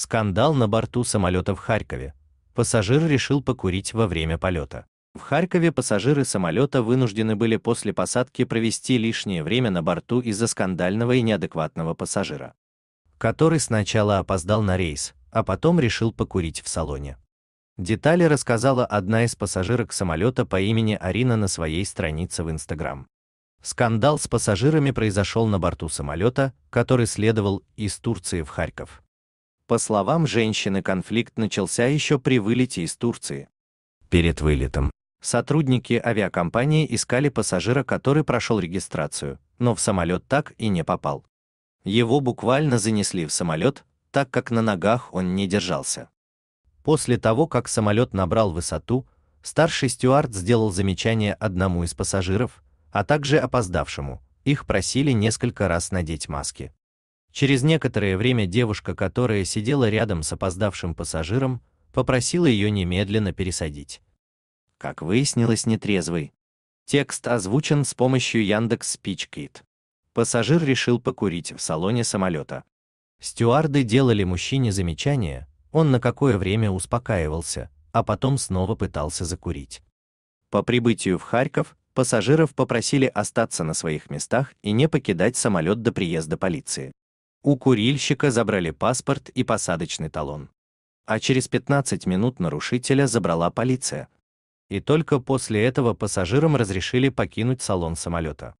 Скандал на борту самолета в Харькове. Пассажир решил покурить во время полета. В Харькове пассажиры самолета вынуждены были после посадки провести лишнее время на борту из-за скандального и неадекватного пассажира, который сначала опоздал на рейс, а потом решил покурить в салоне. Детали рассказала одна из пассажирок самолета по имени Арина на своей странице в Instagram. Скандал с пассажирами произошел на борту самолета, который следовал из Турции в Харьков. По словам женщины, конфликт начался еще при вылете из Турции. Перед вылетом. Сотрудники авиакомпании искали пассажира, который прошел регистрацию, но в самолет так и не попал. Его буквально занесли в самолет, так как на ногах он не держался. После того, как самолет набрал высоту, старший стюард сделал замечание одному из пассажиров, а также опоздавшему. Их просили несколько раз надеть маски. Через некоторое время девушка, которая сидела рядом с опоздавшим пассажиром, попросила ее немедленно пересадить. Как выяснилось, нетрезвый. Текст озвучен с помощью Яндекс Спичкит. Пассажир решил покурить в салоне самолета. Стюарды делали мужчине замечания, он на какое время успокаивался, а потом снова пытался закурить. По прибытию в Харьков пассажиров попросили остаться на своих местах и не покидать самолет до приезда полиции. У курильщика забрали паспорт и посадочный талон. А через 15 минут нарушителя забрала полиция. И только после этого пассажирам разрешили покинуть салон самолета.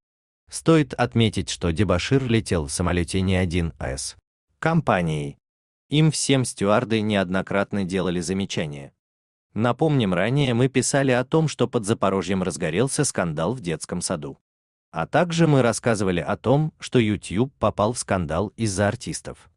Стоит отметить, что дебашир летел в самолете не один, а с компанией. Им всем стюарды неоднократно делали замечания. Напомним, ранее мы писали о том, что под Запорожьем разгорелся скандал в детском саду. А также мы рассказывали о том, что YouTube попал в скандал из-за артистов.